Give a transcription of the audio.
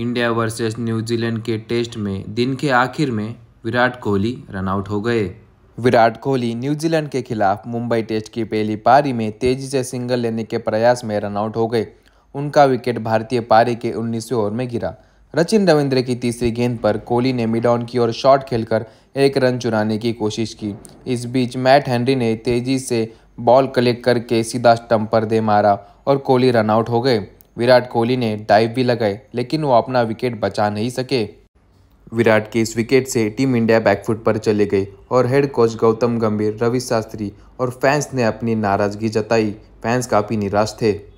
India versus New Zealand के test में दिन के आखिर में विराट कोहली रनआउट हो गए विराट कोहली न्यूजीलैंड के खिलाफ मुंबई टेस्ट की पहली पारी में तेजी से सिंगल लेने के प्रयास में रनआउट हो गए उनका विकेट भारतीय पारी के उन्नीसवें ओवर में गिरा रचिन रविंद्र की तीसरी गेंद पर कोहली ने मिड ऑन की ओर शॉट खेलकर एक रन चुराने की कोशिश की इस बीच मैट हेनरी ने तेजी से बॉल कलेक्ट करके सीधा स्टंप पर दे मारा और कोहली रनआउट हो गए विराट कोहली ने डाइव भी लगाए लेकिन वो अपना विकेट बचा नहीं सके विराट के इस विकेट से टीम इंडिया बैकफुट पर चले गए और हेड कोच गौतम गंभीर रवि शास्त्री और फैंस ने अपनी नाराजगी जताई फैंस काफ़ी निराश थे